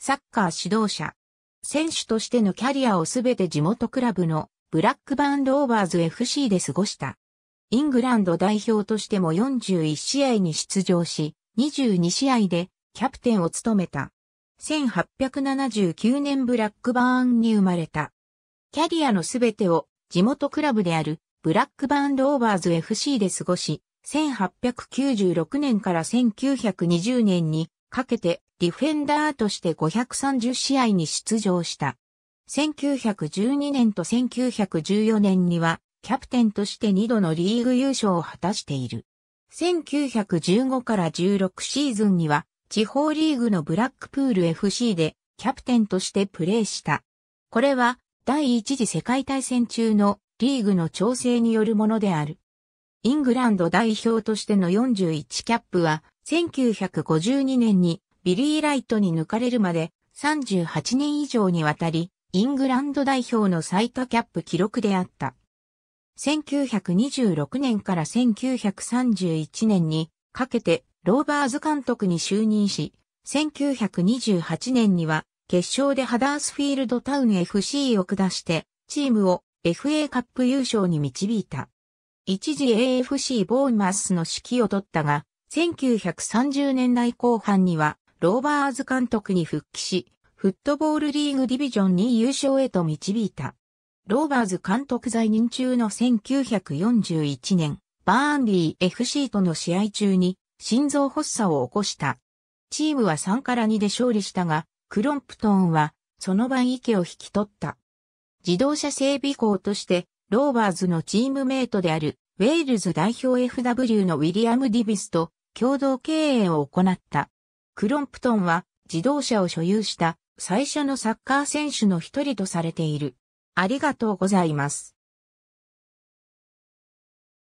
サッカー指導者。選手としてのキャリアをすべて地元クラブのブラックバーンドオーバーズ FC で過ごした。イングランド代表としても41試合に出場し、22試合でキャプテンを務めた。1879年ブラックバーンに生まれた。キャリアのすべてを地元クラブであるブラックバーンドオーバーズ FC で過ごし、1896年から1920年にかけてディフェンダーとして530試合に出場した。1912年と1914年にはキャプテンとして2度のリーグ優勝を果たしている。1915から16シーズンには地方リーグのブラックプール FC でキャプテンとしてプレーした。これは第一次世界大戦中のリーグの調整によるものである。イングランド代表としての41キャップは1952年にビリー・ライトに抜かれるまで38年以上にわたり、イングランド代表の最多キャップ記録であった。1926年から1931年にかけてローバーズ監督に就任し、1928年には決勝でハダースフィールドタウン FC を下してチームを FA カップ優勝に導いた。一時 AFC ボーンマスの指揮を取ったが、1930年代後半には、ローバーズ監督に復帰し、フットボールリーグディビジョンに優勝へと導いた。ローバーズ監督在任中の1941年、バーンディ FC との試合中に心臓発作を起こした。チームは3から2で勝利したが、クロンプトンはその場池を引き取った。自動車整備工として、ローバーズのチームメイトであるウェールズ代表 FW のウィリアム・ディビスと共同経営を行った。クロンプトンは自動車を所有した最初のサッカー選手の一人とされている。ありがとうございます。